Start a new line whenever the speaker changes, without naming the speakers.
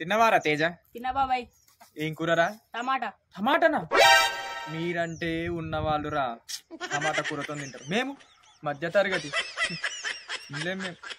తిన్నవారా తేజ తిన్న బాబాయ్ ఏం కూరరా టమాటా టమాటానా మీరంటే ఉన్నవాళ్ళురా టమాటా కూరతో తింటారు మేము మధ్య తరగతి
మేము